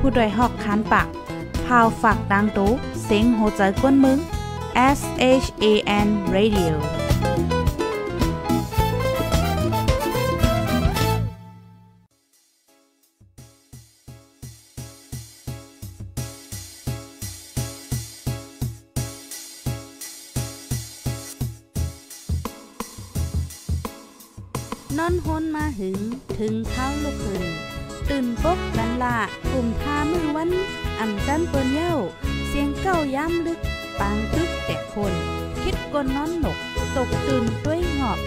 ผู้ดยหอกคานปากพาวฝากดังตู้เซ็งโหใจกวนมึง S H A N Radio นอนฮนมาหึงถึงเท้าลูกหึงตื่นปกนันละกลุ่มท่ามือวันอ่ำจันเปิ้นเย้าเสียงเก้าย้ำลึก ปางตึกแต่คน คิดกนน้อนหนก ตกตื่นด้วยหงอบ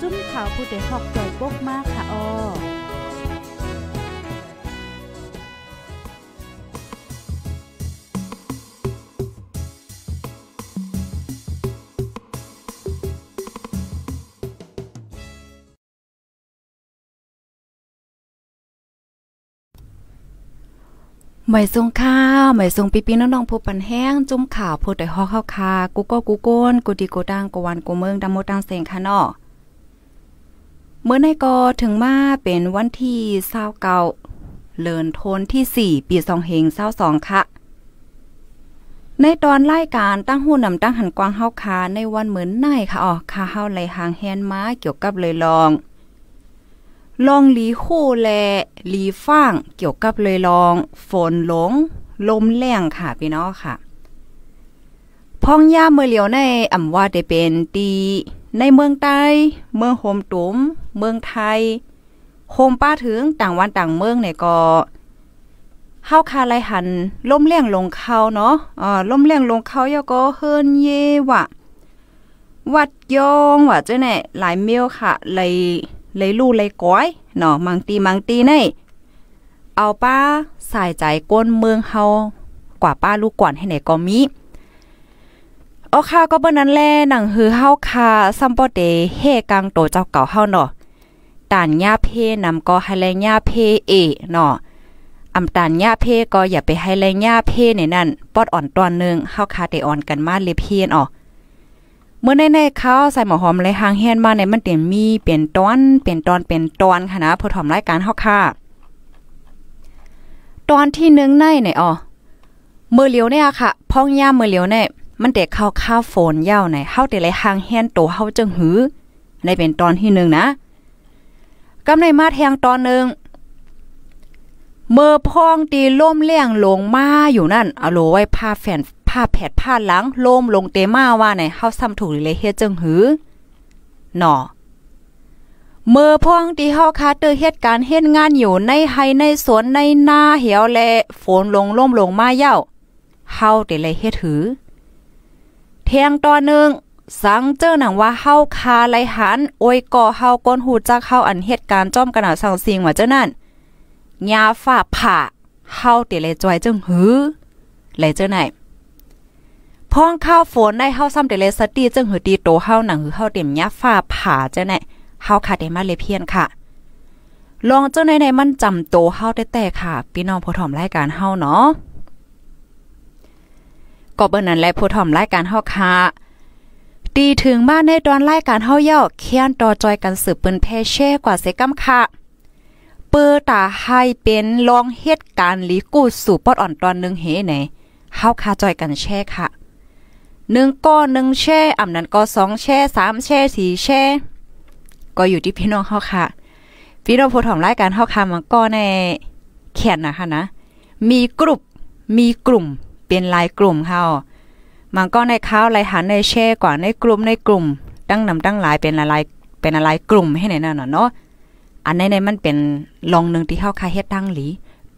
จุ้มข่าวผู้เด็กหอกใจปกมากค่ะออหมยทรงข้าวหมยทรงปีปีน้องๆผู้ปันแห้ง จุ่มข่าวผู้ดฮอกข้าวคากูก็กูโกนกูดีกูดังกูวันกูเมืองดำโมดังเสียงค่ะเนาะเมื่อในกอถึงมาเป็นวันที่เศร้าเก่าเลินทนที่สี่ปีสองเฮงเศร้าสองค่ะ ในตอนไล่การตั้งหู้นำตั้งหันกวางเฮาคาในวันเหมือนในค่ะ อ๋อคาเฮาไหลหางแฮนม้าเกี่ยวกับเลยลองลองหลีคู่แลหลีฟ่างเกี่ยวกับเลยลอง ฝนหลง ลมแรงค่ะพี่น้องค่ะพ้องย่าเมื่อเหลียวในอำว่าได้เป็นตี ในเมืองใต้ เมืองโฮมตุ้มเมืองไทยโฮมป้าถึงต่างวันต่างเมืองเนี่ยก็เฮาคาไลหันล่มแรงลงเขาเนาะอ่าล่มแรงลงเขาย่ก็เฮินเยวะวัดยองว่ะเจ้าเนี่ยหลายเมียวค่ะเลยเลยลู่เลยก้อยเนาะมังตีมังตีในเอาป้าใส่ใจก้นเมืองเฮากว่าป้าลูกก่อนให้ไหนก็มีเอาค่ะก็เบิ่นั้นแลหนังหือเฮาค่ะซัมปอเดเฮกังโตเจ้าเก่าเฮาเนาะตานญาเพนำก็ให้แลย่าเพเอเนาะอำตานญาเพก็อย่าไปให้แลย่าเพในนั้นปอดอ่อนตอนนึงเฮาคาเได้อ่อนกันมาเลยเพียนออเมื่อในๆเขาใส่หมอหอมและหางเฮีนมาในมันเตียมมี เปลี่ยนตอนเปลี่ยนตอนเปลี่ยนตอนค่ะนะเพื่อถอมรายการเฮาค่ะตอนที่หนึ่งในในอ๋อเมื่อเลียวเนี่ยค่ะพ่องย่าเมื่อเลียวเนี่ยมันเด็กเข้าข้าวฝนยาวในเฮาเตะไรหางเฮีนโตเฮาจึงหือในเป็นตอนที่หนึ่งนะ กำในมาแทงตอนหนึ่งเมื่อพองตีล่มเลี้ยงลงมา อยู่นั่นอโลไว้ผ้าแฟนผ้าแผดผ้าหลังโลมลงเตมาว่าในเฮาซ้ำถูกเลยเฮ็ดจังหือหนอเมื่อพ่องที่ฮอคาเตอร์เหตุการณ์เฮ็ดงานอยู่ในไฮในสวนในนาเหวและฝนลงล่มลงมาเย้าเฮาเตเลยเฮ็ดถือเทียงตัวหนึ่ง สังเจอหนังว่าเฮาคาไหลหันโอยก่อเฮาก้นหูจากเฮาอันเหตุการณ์จอมกระหน่าสังสิงว่าเจ้านั่นยาฝ่าผ่าเฮาเตเลยจอยจึงหือไหลเจ้าไหนพ้องข้าวฝนได้เฮาซ้ำเดเลสตี้จึงหือตีโตเฮาหนังหือเฮาเต็มยะฟ้าผ่าจ้ะแน่เฮาค่ะได้มาเลยเพียนค่ะ ลองเจ้าในในมันจำโตเฮาแต่แต่ค่ะ พี่น้องผู้ถ่อมรายการเฮาเนาะก็เบิ่นนั้นแหละผู้ถ่อมรายการเฮาค่ะตีถึงบ้านในตอนรายการเฮาเย่อเคียนต่อจอยกันสืบเป้นแพเช่กว่าเซกำค่ะ เปื้อตาให้เป็นลองเหตุการณ์หลีกู้สู่ปอดอ่อนตอนนึงเฮไหนเฮาคาจอยกันแช่ค่ะหนึ่งก้อนหนึ่งแช่อ่ำนั้นก็สองแช่สามแช่สี่แช่ก็อยู่ที่พี่น้องเขาค่ะพี่น้องผู้ถ่อมรายการเขาค่ะมันก็ในเขียนนะคะนะมีกลุ่มมีกลุ่ม เป็นลายกลุ่มเขามันก็ในข้าวลายหันในแช่กว่าในกลุ่มในกลุ่ม ตั้งนำตั้งหลายเป็นลายเป็นอะไรกลุ่มให้ในนั่นน่ะเนาะอันในในมันเป็นลองหนึ่งที่เ้าค่เฮ็ดตั้งหลี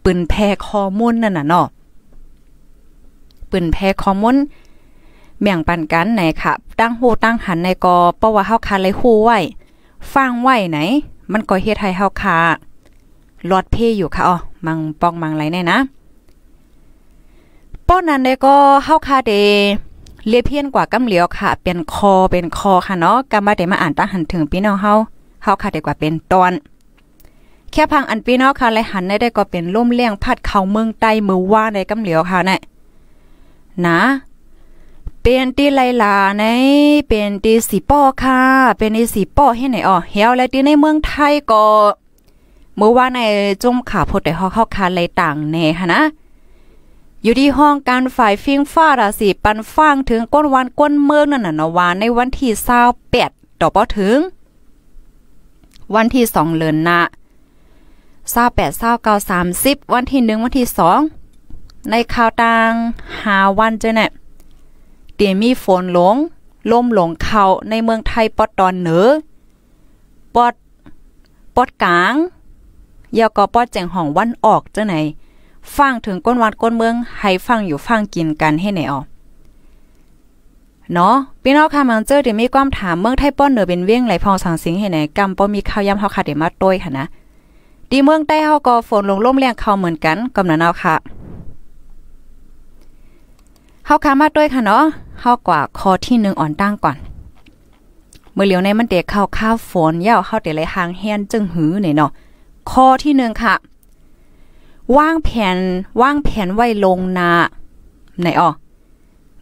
ปืนแพรข้อมูลนั่นน่ะเนาะปืนแพรข้อมูลแบ่งปันกันไหนค่ะ ตั้งโหตั้งหันในกอเพราะว่าเฮาคาเลยฮู้ไว้ฟังไว้ไหน มันก็เฮ็ดให้เฮาคาลอดเพอยู่ค่ะอ๋อมังปองมังไรแน่นะ ป้อนนั้นได้ก็เฮาคาเดเลียเพี้ยนกว่ากำเหลียวค่ะเป็นคอเป็นคอค่ะเนาะกำมาได้มาอ่านตั้งหันถึงพี่น้องเฮา เฮาคาได้กว่าเป็นตอนแค่พังอันพี่น้องค่ะและหันได้ก็เป็นล่มเลี้ยงพัดเข้าเมืองใต้มือว่าในกำเหลียวค่ะน่ะนะเป็นตีไลลาในเป็นตีสีป้อค่ะ เป็นตีสีป้อให้ไหนอ๋อเฮียวและตีในเมืองไทย ก็เมื่อว่าในจุมขา พดแต่้อเข้าคาไรต่างแน่ฮะนะ อยู่ที่ห้องการฝ่ายฟิงฟ้าราศีปันฟ้างถึงก้นวันก้นเมืองนั่นน่ะนะวานในวันที่เศร้าแปดต่อปอถึง วันที่สองเลือนนะเศร้าแปดเศร้าเก้าสามสิบวันที่หนึ่งวันที่สองในข่าวต่างหาวันเจเนี่ยเตมีฝนหลงลมหลงเขาในเมืองไทยปอดตอนเหนือปอดปอดกลางยาก็ปอดแจงห้องวันออกเจ้าไหน ฟังถึงก้นวัดก้นเมืองให้ฟังอยู่ฟังกินกันให้ไหนออกเนาะพี่น้องค่ะมันเจอเดี๋ยวมีความถาม เมืองไทยป้อนเหนือเป็นเวียงไหลพองสังสิงให้ไหนกำป้อมีข้าวยำเฮาค่ะเดี๋ยวมาต้ยค่ะนะดีเมืองใต้เฮาก็ฝนลงล่มแรงเขาเหมือนกันกำนันเอาค่ะเฮาคามาด้วยค่ะเนาะเฮากว่าคอที่หนึ่งอ่อนตั้งก่อน เมื่อเหลียวในมันเด็กข้าวข้าวฝนเย่าเฮาเดเลยหางแฮนจึงหือเนี่ยเนาะคอที่หนึ่งค่ะวางแผนวางแผนไว้ลงนาไหนอ๋อ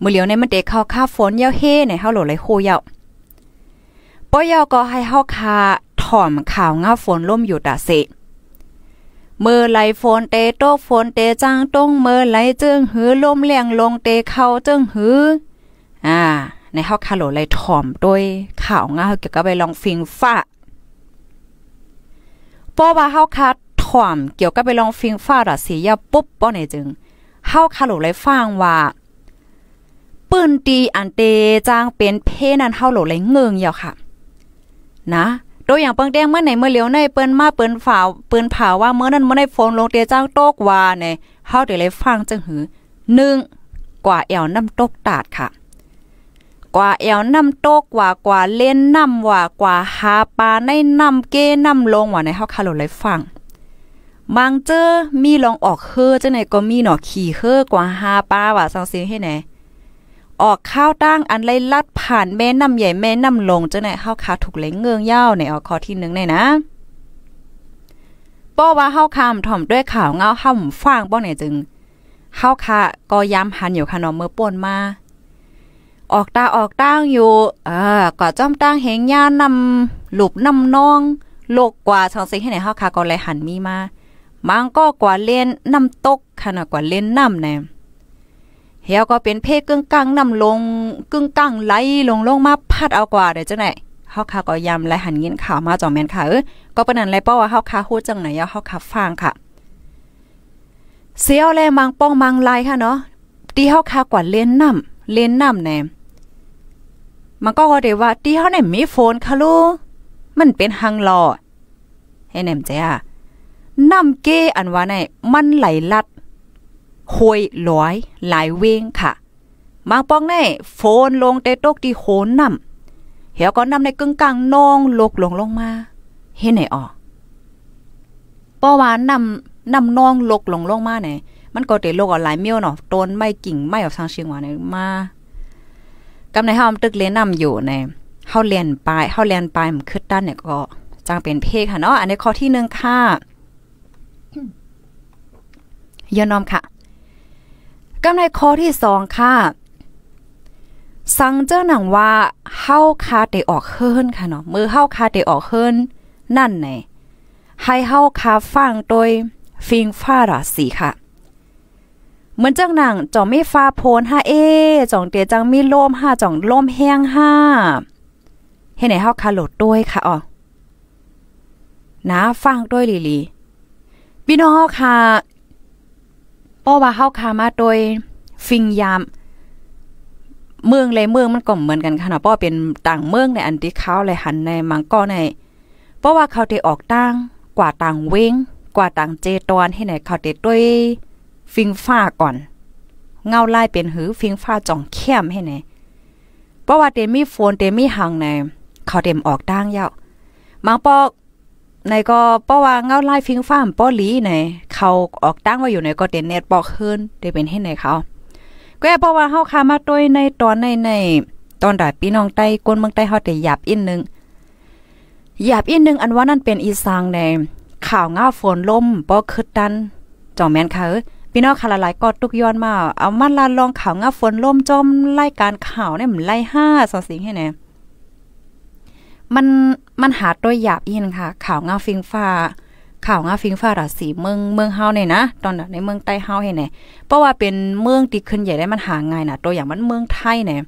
มื่อเหลียวในมันเด็กเขาค้าฝนเย้าเฮ่ในเฮาโหลเลยโคเย้าป้อยอก็ให้เฮาคาถ่อมข่าวงาฝนล่มอยู่ตาเสเมื่อไหลฝนเตโตกฝนเตจางต้งเมื่อไหลจึงหือลมเลียงลงเตเข้าจึงหืออ่า ในเฮาคาโหลไหลถ่อมด้วยข่าวง่าเกี่ยวกับไปลองฟิงฟ้าป้อว่าเฮาคาถ่อมเกี่ยวกับไปลองฟิงฟ้าราสียาปุ๊บป้อไนจึงเฮาคาโหลไหลฟังว่า ปืนตีอันเตจางเป็นเพนันเฮาโหลไหลเงิงยาค่ะ นะโดยอย่างเปิงแดงเมื่อไหนเมื่อเลียวในเปิ้นมาเปิ้นฝ่าเปิ้นผ่าว่าเมื่อนั้นเมื่อในฝนลงเตียเจ้าโตกว่าในเฮาเดี๋ยวเลยฟังจังหือหนึ่งกว่าแอวน้ำตกตาดค่ะ กว่าแอวน้ำตกกว่ากว่าเล่นน้ำว่ากว่าหาปลาในน้ำเกน้ำลงว่าในเฮาคาโลเลยฟัง บางเจอมีลองออกเฮอจังไหนก็มีหนอขี่เฮอกว่าหาปลาว่าสังเสียงให้ไหนออกข้าวตั้งอันไรลัดผ่านแม่น้ำใหญ่แม่น้ำลงจังไหนข้าวขาถูกไหลเงืองยาวในออกข้อที่หนึ่งในนะป้อว่าเ้าคำถ่อมด้วยข่าวเงาห่มฟางป้อไหนจึงเ้าวขาก็ย้ำหันอยู่ขนมเมื่อป่นมา ออกตาออกตั้งอยู่เออกอจ้อมตั้งเฮงย่านำหลุบนำน้องโลกกว่าชองสิให้ไหนเ้าวขาก็เลยหันมีมามังก็กว่าเล่นนำตกขนาดกว่าเล่นน้ำเนี่ยเฮียวก็เป็นเพกึ่งกลางนำลงกึ่งกลางไหลลงลงมาพัดเอากว่าเด้จังไหนเฮาค่ะก็ยำและหันเงินข่าวมาจ่อแม่นค่ะเออก็ปานนั้นแลเป้อว่าเฮาค่ะฮู้จังไหนเฮาค่ะฟังค่ะเสียวแลมังป้องมังลค่ะเนาะตีเฮาค่ะกว่าเล่นน้ำเล่นน้ำแหนมันก็ก็ได้ว่าตีเฮาเนี่ยมีโฟนค่ะลูมันเป็นหังลอให้แหนมใจอ่ะน้ำเกอันว่าไหนมันไหลลัดหวยลอย หลายเวงค่ะบางปองในโฟนลงเตตกที่โหนนำเหี่ยวก็นำในกึ่งกลางนองลกลงลงมาเฮ็ดไหนออกป้อว่านำนำนองลกลงลงมาไหนมันก็เตโลกออกหลายเมียวเนาะต้นไม้กิ่งไม้ออกทางเชียงหวานเยมากำในเฮาตึกเลนำอยู่ในเฮาเรียนปลายเฮาเรียนปลายมันขึ้นด้านเนี่ยก็ จังเป็นเพคค่ะเนาะอันนี้ข้อที่1ค่ะยอนอมค่ะก็ในข้อที่สองค่ะสังเจ้าหนังว่าเฮาคาเตออกเฮิรนค่ะเนาะมือเฮาคาเตออกเฮิรนนั่นไงให้เฮาคาฟังโดยฟิงฟ้าราศีค่ะ เหมือนจังหนังจ่องมีฟ้าโพนห้าเอจ่องเตียจังมีลมห้าจ่องลมแห้งห้า เห็นไหนเฮาคาโหลดด้วยค่ะอ๋อนะฟังด้วยลีลีพี่น้องค่ะเพราะว่าเฮาคามาโดยฟิงยามเมืองเลยเมืองมันก็เหมือนกันค่ะเนาะพราะเป็นต่างเมืองในอันที่เขาเลยหันในมังก็ในเพราะว่าเขาได้ออกตั้งกว่าต่างเว้งกว่าต่างเจตอนให้ไหนเขาได้ด้วยฟิงฟ้าก่อน เงาลายเป็นหือฟิงฟ้าจ่องเข้มให้ไหนเพราะว่าเตมีโฟนเตมีหังในเขาเต็มออกตั้งยาวมังปอกในก็เพราะว่าเงาไล่ฟิงฟ้ามป้อลีไหนเขาออกตั้งไว้อยู่ในก็เต็นเน็ตบอกขึ้นได้เป็นให้ไหนเขาก็เพราะว่าเฮาคามาด้วยในตอนในในตอนดาดพี่น้องใต้ก้นเมืองใต้เฮาแต่หยาบอนหนึงหยาบอนหนึงอันว่านั่นเป็นอีสางในข่าวเงาฝนล่มบ่คึดดันจอมแม่นค่ะพี่น้องคละหลายก็ตุกย้อนมาเอามาลาลองข่าวเงาฝนล่มจอมรายการข่าวเนี่ยมันไล่5สอสิงให้แน่มันมันหาตัวหยาบยินค่ะข่าวงาฟิงฟ้าข่าวงาฟิงฟ้าราศีเมืองเมืองเฮาเนี่ยนะ ตอนในเมืองใต้เฮาเห็นไหนเพราะว่าเป็นเมืองที่ขึ้นใหญ่ได้มันหาง่ายนะตัวอย่างมันเมืองไทยเนี่ย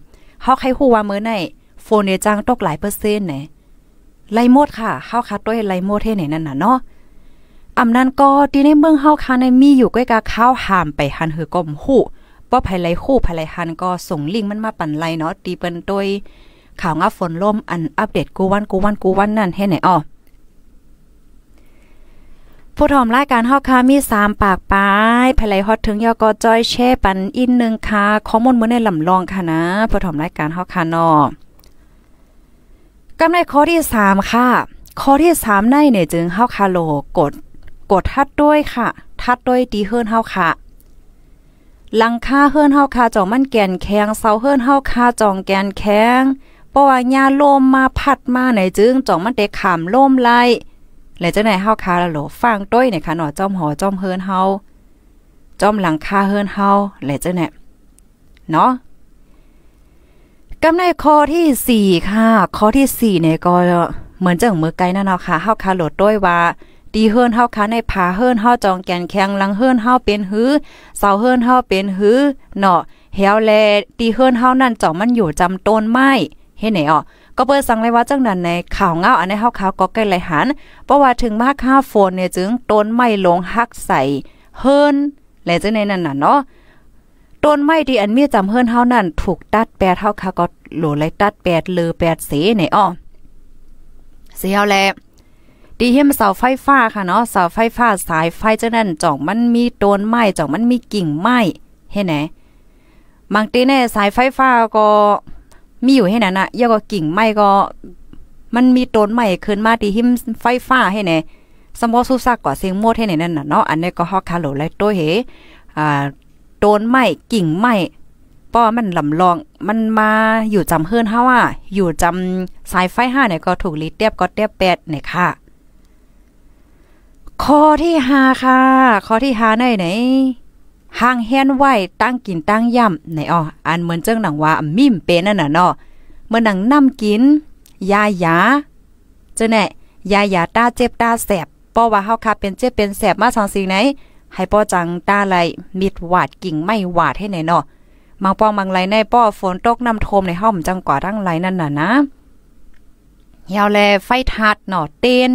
เฮาใครฮู้ว่าเมื่อไหนโฟนเนี่ยจ้างตกหลายเปอร์เซ็นต์เนี่ยไล่หมดค่ะเฮาคัดด้วยไล่หมดให้เนี่หนั่นน่ะเนาะอำนั้นก็ที่ในเมืองเฮาค่ะในมีอยู่ก้อยกาข้าวหามไปหันหือก้มฮู้บ่ไผไลฮู้ไผไลหันก็ส่งลิงมันมาปั่นไลเนาะตีเปิ้นตวยข่าวงาฝนล่มอันอัปเดตกูวันกูวันกูวันนั่นให้ไหนอ้อ ผู้ทอมรายการฮอกคามี3ปากปลายภายไลฮอตถึงยอกอจอยเช่ปันอินหนึ่งค่ะข้อมูลมื้อในลำลองค่ะนะผู้ทอมรายการฮอกคานอกาไรข้อที่ 3 ค่ะ ข้อที่3ในเนี่ยจึงเฮาคาโลกดกดทัดด้วยค่ะ ทัดด้วยตีเฮิรนเฮาค่ะ ลังค่าเฮิรนเฮาค่ะจองมันแกนแข็งเสาเฮิรนเฮาค่ะจองแกนแข็งราะว่าญาโลมมาพัดมาไหนจึงจ่องมันเดะขามโลมไล่และเจ้าไหนเฮาคาละโหลฟังต้อยในค่ะหนอจอมหอจอมเฮินเฮา จอมหลังคาเฮินเฮาและเจ้าไหนเนาะกำในข้อที่สี่ค่ะ ข้อที่สี่เนี่ยก็เหมือนจังมือไกลนั่นเนาะค่ะเฮาคาโหลดด้วยว่าดีเฮินเฮาคาในผาเฮินเฮาจองแกนแข็งหลังเฮินเฮาเป็นหื้อ เสาเฮินเฮาเป็นหื้อเนาะเฮวแลตีเฮินเฮานั่นจ่องมันอยู่จำต้นไม้เฮ็ดไหนอ๋อก็เปิดสั่งเลยว่าจังนั้นในข่าวเงาอันในเฮาข่าวก็ใกล้ไหลหัน เพราะว่าถึงมาค่าฝนเนี่ย จึงต้นไม้ลงหักใส่เฮินและจึงในนั้นน่ะเนาะ ต้นไม้ที่อันมีจำเฮินเฮานั้นถูก ตัดแปดเฮาค่ะก็โหลเลยตัดแปดเลือแปดเสไหนอ๋อเสียวแลดีเฮมเสาไฟฟ้าค่ะเนาะเสาไฟฟ้าสายไฟจังนั้นจ่องมันมีต้นไม้จ่องมันมีกิ่งไม้เห็นไหนบางทีเนี่ยสายไฟฟ้าก็มีอยู่ให้นั้นนะเยอะก็กิ่งไม้ก็มันมีต้นใหม่ขึ้นมาที่หิมไฟฟ้าให้แน่สมอสุซักกว่าเสียงโมดให้ในนั่นน่ะเนาะอันนี้ก็ฮอกคาโหลแลตัวเหอ่าต้นไม้กิ่งไม้ป้อมันลำลองมันมาอยู่จำเฮือนเฮาว่าอยู่จำสายไฟห้าเนี่ยก็ถูกลีเตียบก็เตียบแปดเนี่ยค่ะข้อที่ห้าค่ะ ข้อที่ห้าไหนไหนห้างแฮนไหวตั้งกินตั้งย่ำในอ้ออันเหมือนเจ้าหนังว่ามิ่มเป็นนั่นน่ะเนาะเมื่อหนังน้ำกินยายาเจ้าแน่ยายาตาเจ็บตาแสบป้อว่าเฮาคับเป็นเจ็บเป็นแสบมาสองสิ่งไหน ให้ป้อจังตาไหลมิดหวาดกิ่งไม่หวาดให้ไหนเนาะบางป้องมังไรลในป้อฝนตกน้ำท่วมในห้อมจังกว่าทั้งไรนั่นน่ะนะยาวแลไฟทัดเนาะเต้น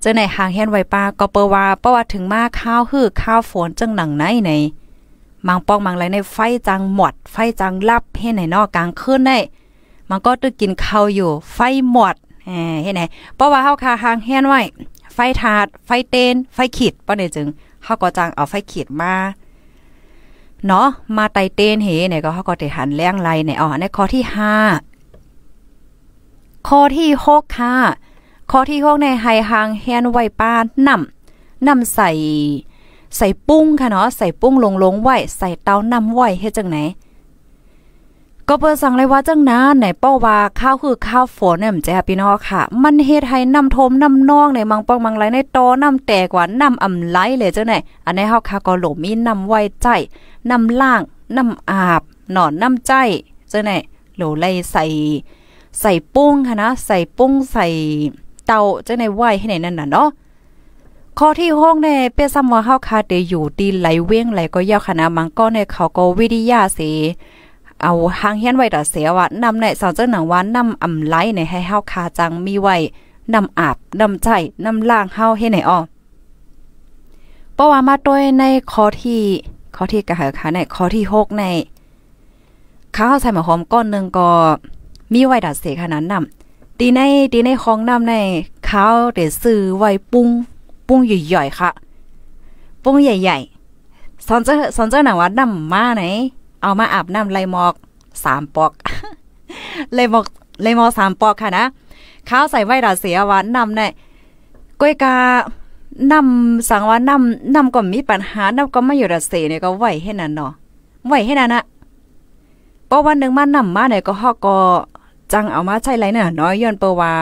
เจ้าในหางเฮียนไวป้าก็เปว่าเพราะว่าถึงมาข้าวหือข้าวฝนจังหนังไหนในมังป้อง มังไรในไฟจังหมดไฟจังลับเฮ็ดใหนนอกกลางคืนได้มันก็ตึกกินข้าวอยู่ ไฟหมดแหมเฮ็ดไหนเพราะว่าเฮาคาหางเฮียนไว้ไฟถาดไฟเตน ไฟขีดป้อนี่จึงเฮาก็จังเอาไฟขีดมาเนาะมาไตเตนเหเนี่ยก็เฮาก็ได้หันแรงไรเนี่ยอ๋อในข้อที่ห้าข้อที่หกค่ะข้อที่หกในไฮฮางแฮนไวป้าน้ำน้ำใส่ใส่ปุ้งค่ะเนาะใส่ปุ้งลงลงไหวใส่เตาน้ำไหวเฮ็ดจังไหนก็เปิดสั่งเลยว่าจังนะไหนเป้าว่าข้าวคือข้าวฝนเนี่ยมแจพี่น้องค่ะมันเฮ็ดให้น้ำทมน้ำนองในมังปองมังไรในตอน้ำแตกว่าน้ำอ่ำไหลเลยจังไหนอันนี้เฮาค่ะก็หลมีน้ำไว้ใจน้ำล่างน้ำอาบหนอนน้ำใจจังไหนโหลไลใส่ใส่ปุ้งค่ะนะใส่ปุ้งใส่เตาจังในไหวให้ไหนนั่นน่ะเนาะ ข้อที่ห้องในเปียซ้ำว่าเฮาคาเตอยู่ตีไหลเว้งไหลก็ยาวขนาดมังก็ในเขาก็วิทยาสิเอาหางเฮียนไว้ดอเสียวะนำในสอวเจ้าหนังวัานำอำไลในให้เฮาคาจังมีไว้นำอาบนำใจนำล่างเฮาให้ไหนอ้อเพราะว่ามาตวยในข้อที่ข้อที่กระหายค่ะในข้อที่6ในข้าวใส่หมอหอมก้อนนึงก็มีไว้ดดเสียขนาดนำตีในตีในของน้ำในเขาเดซื้อไว้ปุ้ง ปุ้งใหญ่ๆค่ะ ปุ้งใหญ่ๆสอนเจ้าสอนเจ้าหนังว่าน้ำมาไหนเอามาอาบน้ำไรหมอกสามปอกไรหมอกไรหมอกสามปอกค่ะนะเขาใส่ไว้ดาเสียว่าน้ำในก้อยกานำสังว่านำนำก็มีปัญหานำก็ไม่อยู่ดาเสียเนี่ยก็ไหวให้นั่นเนาะไหวให้นั่นนะเพราะวันหนึ่งมันนำมาเนี่ยก็ฮอกก็จังเอามาใช้ไรเนี่ยน้อยย้อนเปว่า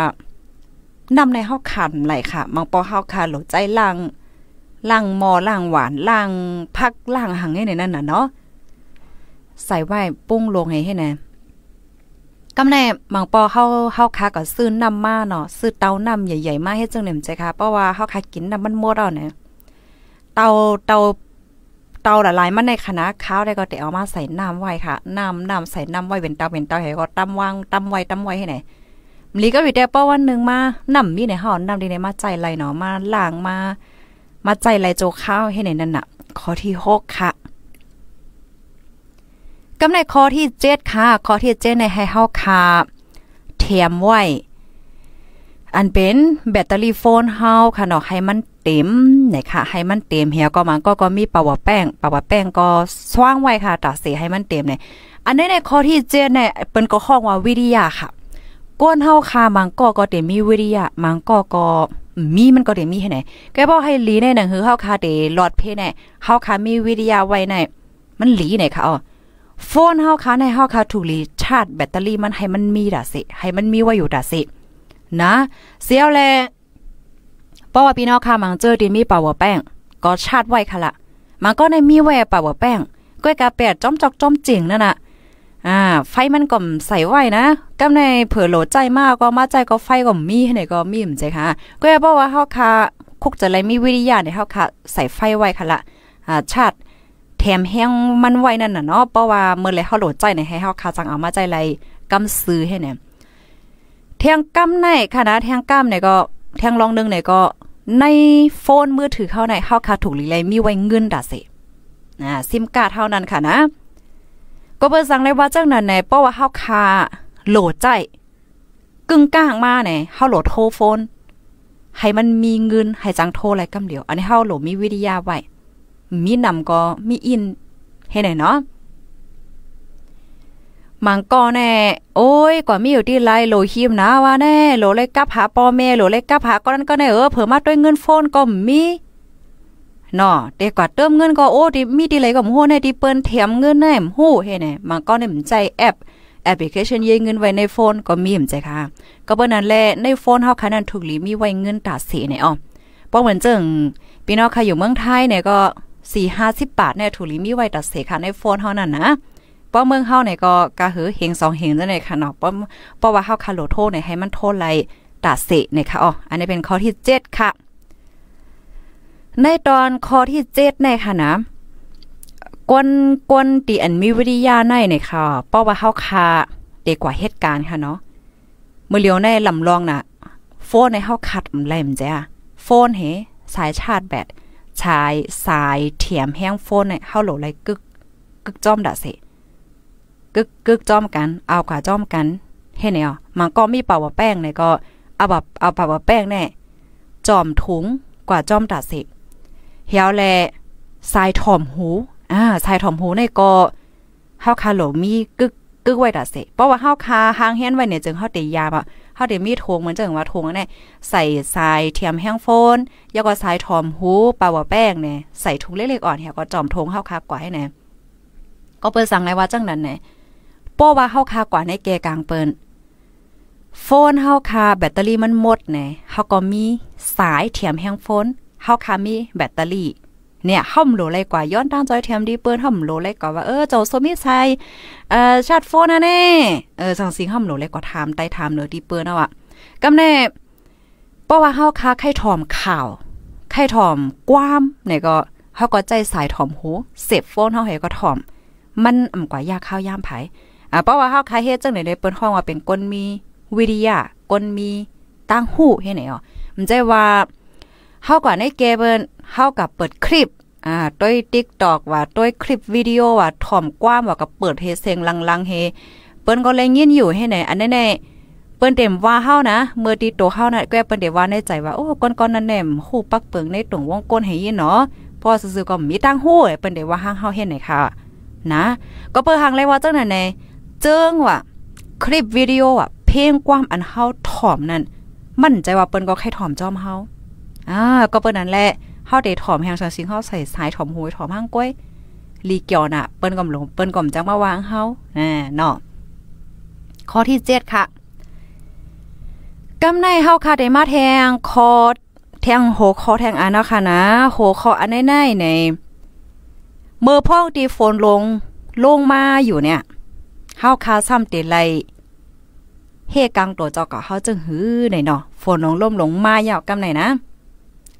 นำในเฮาคันไหลค่ะมังปอเฮาคันหลใจล่างล่างหมอล่างหวานล่างพักล่างหังให้ในนั้นน่ะเนาะใส่ไว้ปุ้งลงให้ให้แน่กำแน่มังปอเฮาเฮาคาก็ซื้อนำมาเนาะซื้อเตานำใหญ่ๆมาเฮ็ดจังได๋มใจค่ะเพราะว่าเฮาคากินน้ำมันหมดเอาเนี่ยเตาเตาเตาละลายมันในคณะข้าวได้ก็แต่เอามาใส่น้ำไว้ค่ะน้ำน้ำใส่น้ำไว้เป็นเตาเป็นเตาให้ก็ตั้วางตัมไว้ตัมไว้ให้ไหนลีก็วิแต่ป้อวันหนึ่งมานำมีในห่อนำดีในมาใจไรเนาะมาล้างมา มาใจไรโจข้าวให้ไหนนั่นน่ะข้อที่หกค่ะ กำในข้อที่เจ็ดค่ะข้อที่เจ็ดในให้เฮาคาเทียมไว้อันเป็นแบตเตอรี่โฟนเฮาค่ะเนาะให้มันเต็มนะคะให้มันเต็มเฮียก็มันก็ก็มีปาวแป้งปาวแป้งก็สว่างไว้ค่ะตาเสียให้มันเต็มเนี่ยอันนี้ในข้อที่เจนเนี่ยเป็นก็ข้องว่าวิทยาค่ะก้นเฮาค่ะมังก็ก็เต็มมีวิทยามังก็ก็มีมันก็เด็มมีให้ไหนแกบอกให้หลีในหนังหือเฮาคาเดหลอดเพี่ยเฮาคามีวิทยาไว้ในมันหลีไหนคะอ๋อโฟนเฮาคาในเฮาคาถูกลีชาร์จแบตเตอรี่มันให้มันมีดาสิให้มันมีไว้อยู่ดาสินะเสียวแลเพราะว่าพี่น้องค่ะมังเจอดีมีป่าวแป้งก็ชาติไว้ค่ะละมันก็ในมีแวป่าวแป้งก้อยกาแปดจอมจอกจอมจริงนั่นน่ะอ่าไฟมันก่อมใส่ไว้นะกำในเผื่อโหลดใจมากก็มาใจก็ไฟก่อมมีให้ไหนก็มีมใจค่ะก็อย่าบอกว่าเฮาค่ะคุกจะไรมีวิริยะในเฮาค่ะใส่ไฟไว้ค่ะละอ่าชาติแถมแห้งมันไว้นั่นน่ะเนาะเพราะว่าเมื่อไรเฮาโหลดใจในให้เฮาค่ะจังเอามาใจไรกำซื้อให้เนี่ยแทงกำในค่ะนะแทงกำเนี่ยก็แทงลองนึงเนี่ยก็ในโฟนมือถือเข้าในเข้าคาถูกหรือไรมีไว้เงินดาเสอ่าซิมการ์ดเท่านั้นค่ะนะ ก็เปิดสั่งเลยว่าจังนั้นในเพราะว่าเฮาคาโหลดใจ กึ่งกลางมาไหนเฮาโหลดโทรโฟนให้มันมีเงินให้จังโทรอะไรกำเดียว อันนี้เฮาโหลดมีวิทยาไว้มีนำก็มีอินให้ไหนเนาะมังกอแน่ โอ้ยกว่ามีอยู่ที่ไรโลหิมนะว่าแน่โลเล็กกับหาปอแม่โลเล็กกับหาก็นั้นก็แน่เออเผื่อมาด้วยเงินโฟนก็มีน้อเด็กกว่าเติมเงินก็โอ้ดีมีที่ไรก็มโหแนดีเปิ้นเถียมเงินแน่มโหเฮ้แน่มังกอในหมใจแอป แอปพลิเคชันเยเงินไว้ในโฟนก็มีหมใจค่ะ ก็เปิ้นนั้นแหละในโฟนเฮาคันนั้นถูกหลีมีไว้เงินตาสีในอ้อป้อเหมือนจึงพี่น้องค่ะอยู่เมืองไทยเนี่ยก็สี่ห้าสิบบาทเนี่ยถูกหลีมีไว้ตาสีค่ะในโฟนเฮานั่นนะ้อเมืองเฮาเนี่ยก็กะหือเฮงสองเฮงนั่นเลยค่ะเนาะป้อราะว่าเฮาคาโลโทเนี่ยให้มันโทษไรตาเสเนี่ยค่ะอ๋ออันนี้เป็นข้อที่เจ็ดค่ะ ในตอนข้อที่เจ็ดเนี่ยค่ะนะกวนกวนตีอันมีวิทยาในเนี่ยค่ะป้อว่าเฮาคาเด็กกว่าเหตุการณ์ค่ะเนาะเมื่อเลียวในลำลองน่ะโฟนในเฮาคัดมันแหลมจ้ะโฟนเฮสายชา์จแบตชายสายเถียมแห้งโฟนในเฮาโหลไรกึกกึกจ้อมดะเสะกึกกึกจ้อมกันเอาขาจ้อมกันเห็นไหมอ่มันก็มีเป่าว่าแป้งในก็เอาแบบเอาเป่าว่าแป้งแน่จอมถุงกว่าจอมตัดสิเหียวแลสายถ่อมหูอ่าสายถ่อมหูในก็เฮาคาโหลมีกึกกึกไว้ตัดสิเพราะว่าเฮาคาหางแฮนไว้เนี่ยจึงเฮาเตยาบ่ะเฮาเตมีทงเหมือนจังว่าทงเนี่ยใส่สายเทียมแห้งโฟนยาก็สายถ่อมหู เปาวาแป้งเนี่ยใส่ถุงเล็กๆอ่อนเฮาวก็จอมทงเฮาคากว่าให้แน่ก็เปิ้นสั่งไงว่าจังนั้นเนี่ยป้ว่าเฮาคากว่าในแกกลางเปิ้นโฟนเฮาคาแบตเตอรี่มันหมดแน่เฮาก็มีสายเถียมแห่งโฟนเฮาคา มีแบตเตอรี่ เนี่ยห่อมโหลยกว่าย้อนตั้งจอยเทียมดีเปิ้นห่อมโหลยกว่าว่าเออเจ้าโซมิชัยเอ่อชา์จโฟนนะเน่เออสังสิงห่อมโหลยกว่าถามใต้ถามเนื้อดีเปิ้นเอาอะกำแน่เพราะว่าเฮาคาไข่ถอมข่าวไข่ถอมกว้ามเนี่ยก็เฮาก็ใจสายถอมหู เสพโฟนเฮาเ้ก็ถอม มันอ่ำกว่ายาข้าวยามไผอ่าเพราะว่าเฮาคาเฮ็ดจังได๋ได้เปิ้นฮ้องว่าเป็นคนมีวิริยะคนมีตั้งหู้เฮ็ดไหนอ๋อมันใจว่าเฮาก่อนในเกเปิ้นเฮากับเปิดคลิปอ่าด้วย TikTok ว่าด้วยคลิปวิดีโอว่าถ่อมกว้างว่ากับเปิดเฮ็ดเสียงลังๆเฮ เปิ้นก็เลยยินอยู่เฮ็ดไหนอันแน่เปิ้นเต็มว่าเฮานะ เมื่อตีโตเฮานะแกเปิ้นเต็มว่าในใจว่าโอ้ก้อนๆนั่นแหน่ฮู้ปักเปิงในตรงวงก้นให้ยินเนาะพอซื่อๆก็มีตั้งหู้เปิ้นเต็มว่าหางเฮาเฮ็ดไหนค่ะนะ ก็เปิ้นหังเลยว่าจังนั้นในจึงว่าคลิป วิดีโออ่ะเพลงความอันเฮาถ่อมนั่นมั่นใจ ว่าเปิ้นก็แค่ถ่อมจอมเฮาอ่าก็ เปิ้นนั่นแหละเฮาได้ถ่อมแฮงสัสิงเฮาใส่สายถ่อมหูถ่อมห้างก้อยลีเกียวน่ะ เปิ้นก็หลง เปิ้นก็จังมาวางเฮาอ่าเนาะข้อที่เจ็ดค่ะกำในเฮาค่ะได้มาแทงคอแทงโหคอแทงอันนะค่ะนะ โหคออันไหนๆในเมื่อพ่องตีฝนลงลงมาอยู่เนี่ยเฮาคาซ้ำเตไลเฮกังตัวเจ้าก็เฮาจึงหื้อในเนาะฝนลงล่มลงมาเห่วกำไหนนะ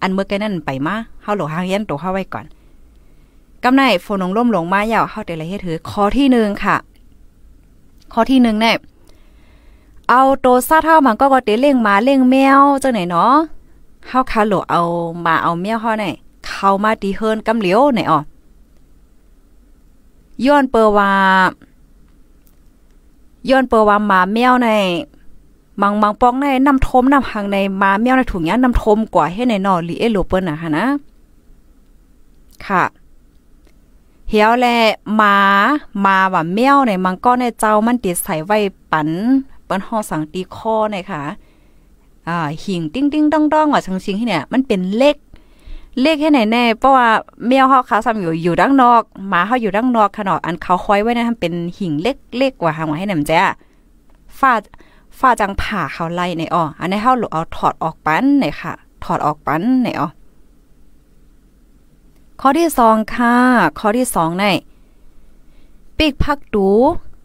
อันเมื่อกี้นั่นไปมาเฮาหลอหางเย็นตัวเฮาไว้ก่อน กำไหนฝนลงล่มลงมาเห่วเฮาเตไลเฮ็ดถือข้อที่หนึ่งค่ะข้อที่หนึ่งเนี่ยเอาโตซาเท่ามันก็ก็เตเล่งมาเล่งแมวจังไหนเนาะเฮาคาโหลเอามาเอาแมวเฮาไหน เข้ามาตีเฮินกำเหลียวไหนอ๋อย้อนเปอว่าย้อนเปว่าหมาแมวในมังมังป้องในน้ำทมน้ำหังในหมาแมวในถุงยาน้ำทมกว่าให้ในนอหลีเอโูเปิ้นน่ะฮะนะค่ะเหียวแลหมาหมาว่าแมวในมังก็ในเจ้ามันติดใส่ไว้ปันเปิ้นห้องสังตีคอในค่ะอ่าหิ่งติ้งติ้งดองดองว่าชังชิงที่เนี่ยมันเป็นเลขเลขให้ไหนแน่เพราะว่าแมวเฮาเขาซ้ำอยู่อยู่ด้านนอกหมาเฮาอยู่ด้านนอกขนาดอันเขาคอยไว้นะทำเป็นหิ่งเล็ก ๆ กว่าหางไว้ให้หนำแจ้ฟาฟาจังผ่าเขาไล่ในอ้ออันนี้เฮาหลุเอาถอดออกปั้นหน่ยค่ะ ถอดออกปั้นหนอยอข้อที่สองค่ะ ข้อที่สองในปีกพักดู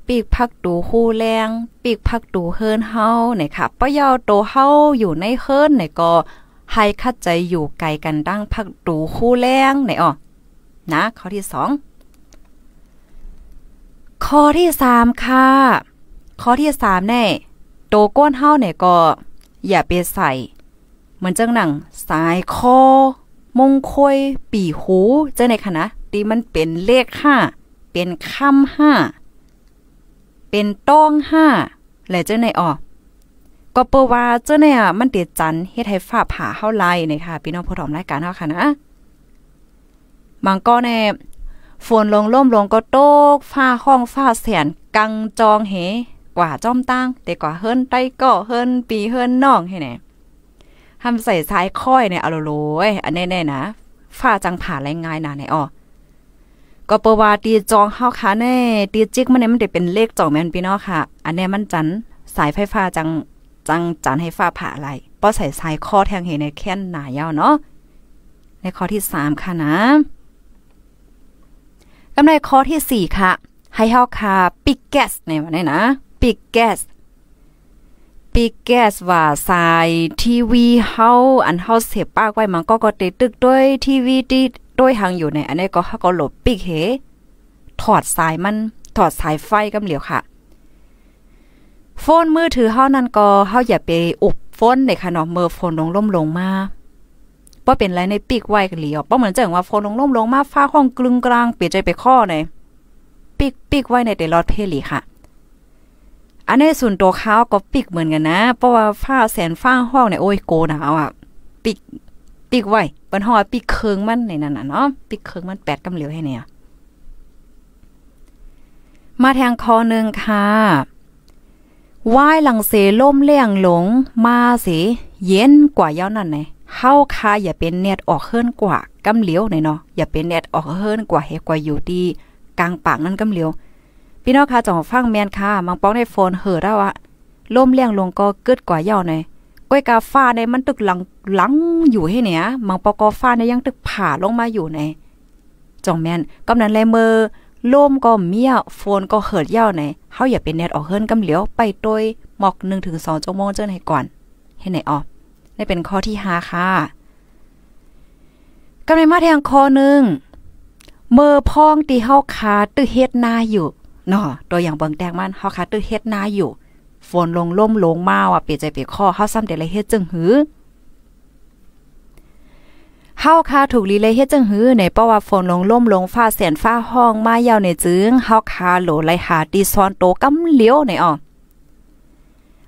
ปีกพักดูคู่แรงปีกพักดูเฮิรนเฮาเนี่ยค่ะปะยาโตเฮาอยู่ในเฮิรนนไหนก็ให้คัดใจอยู่ไกลกันดั้งพักดูคู่แรงไหนอ๋อนะข้อที่สอง ข้อที่สามค่ะ ข้อที่สามแน่โตก้นเฮาเนี่ยก็ อย่าไปใส่ เหมือนจังหนัง สายคอมงคอย ปีหูเจ้าในคณะดีมันเป็นเลขห้าเป็นคำห้า เป็นต้องห้า และเจ้าในออก็เปว่าเจ้าเนี่ย มันเตียจันเฮ็ดให้ฝ่าผ่าเฮาไล่นะคะพี่น้องผู้ถอมรายการเฮาค่ะนะบางก็เนี่ยฝนลงล่มลงก็โตกฟ้าห้องฟ้าแสนกังจองเหกว่าจ้อมตั้งแต่กว่าเฮิรนไต้ก็เฮิรนปีเฮิรนน้องให้แน่ทำใส่สายค่อยเนี่ยอโลโลยอันแน่ๆนะฝ้าจังผ่าแรงงายนาในอ้อก็เปว่าตีจองเฮาค่ะแน่ตีจิกมันเนี่ยมันได้เป็นเลขจองแม่นพี่น้องค่ะ อันนี้มันจันสายไฟฟ้าจังจังจานให้ฟ้าผ่าอะไรป้อใส่สายข้อแทงเหในแค่นหนายาวเนาะ ในข้อที่สามค่ะนะกำไรข้อที่สี่ค่ะ ให้เฮาคาปิกแกสในวันนี้นะ ปิกแกส ปิกแกสว่าสายทีวีเฮาอันเฮาเสพปากไว้มันก็ก็ติดตึกด้วย ทีวีติดด้วยหางอยู่ใน อันนี้ก็เฮาก็หลบ ปิกเหถอดสายมันถอดสายไฟกำเหลียวค่ะฟนมือถือเฮานั่นก็เฮาอย่าไปอุบฟนในค่ะเนาะเมื่อฟนลงล่มลงมาบ่เป็นไรในปีกไว้ก็เหลียวบ่เหมือนจังว่าฟนลงล่มลงมา ฟ้าห้องกลึงกลางเปลี่ยนใจไปข้อในปีกปีกไว้ในแต่ลอดเพลีค่ะ อันนี้ส่วนตัวเขาก็ปีกเหมือนกันนะ เพราะว่าฟ้าแสนฟ้าห้องในโอ้ยโกหนาวอ่ะปีกปีกไว้็นห้องปีกเคืองมันในนั้นน่ะเนาะปีกเคืองมันแปดกำเหลียวให้เนี่ยมาแทงคอหนึ่งค่ะว่ายหลังเสล่มเลี่ยงหลง มาเสเย็นกว่าเย้านั่นไงเฮาคาอย่าเป็นแนดออกเฮิรนกว่า กำเหลียวหน่เนาะอย่าเป็นแนดออกเฮิรนกว่าเฮกว่าอยู่ดีกลางปากนั่นกำเหลียวพี่น้องคาะจ่องฟังแมนค่ะมังป้องในโฟนเหอแล้วอะล่มเลี่ยงลงก็เกิดกว่าเย้าหน่อยก้อยกาฟ้าในมันตึกหลังหลังอยู่ให้เนี่ยมังปอกอฟ้าในยังตึกผ่าลงมาอยู่ในจ่องแมนกำนั้นแลเมอลมก็เมียโฟนก็เหิดเย้าไหนเฮาอย่าเป็นแนดออกเฮินกำเหลียวไปตวยหมอก1-2จังวโมงเจอาไหนก่อนเฮ็ดไหนออนด้เป็นข้อที่5ค่ะกำไรมาแทงข้อนึงเมื่อพองที่เฮาคาตื้อเฮ็ดนาอยู่เนาะตัวอย่างบางแตงมันเฮาคาตื้อเฮ็ดนาอยู่ฝนลงล่มลงมาว่าเปียใจเปียข้อเฮาซ้ำแตเละเฮ็ดจึงหือเฮาคาถูกลีเลยเฮ็ดจังหื้อ ในเพราะว่าฝนลงล่มลงฟ้าแสนฟ้าห้อง มา ยาวในจึงเฮาคาโหลไหลหาดีซ้อนโตกำเลียวในอ่อ